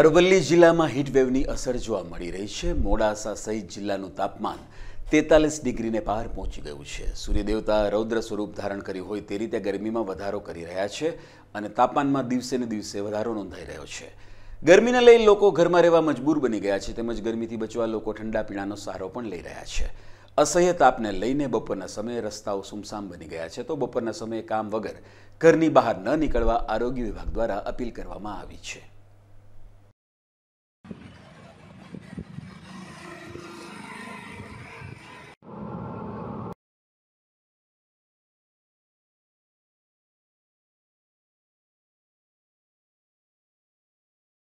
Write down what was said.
અરવલ્લી જિલ્લામાં હીટવેવની અસર જોવા મળી રહી છે મોડાસા સહિત જિલ્લાનું તાપમાન તેતાલીસ ડિગ્રીને પાર પહોંચી ગયું છે સૂર્યદેવતા રૌદ્ર સ્વરૂપ ધારણ કર્યું હોય તે રીતે ગરમીમાં વધારો કરી રહ્યા છે અને તાપમાનમાં દિવસેને દિવસે વધારો નોંધાઈ રહ્યો છે ગરમીને લઈ લોકો ઘરમાં રહેવા મજબૂર બની ગયા છે તેમજ ગરમીથી બચવા લોકો ઠંડા પીણાનો સહારો પણ લઈ રહ્યા છે અસહ્ય તાપને લઈને બપોરના સમયે રસ્તાઓ સુમસામ બની ગયા છે તો બપોરના સમયે કામ વગર ઘરની બહાર ન નીકળવા આરોગ્ય વિભાગ દ્વારા અપીલ કરવામાં આવી છે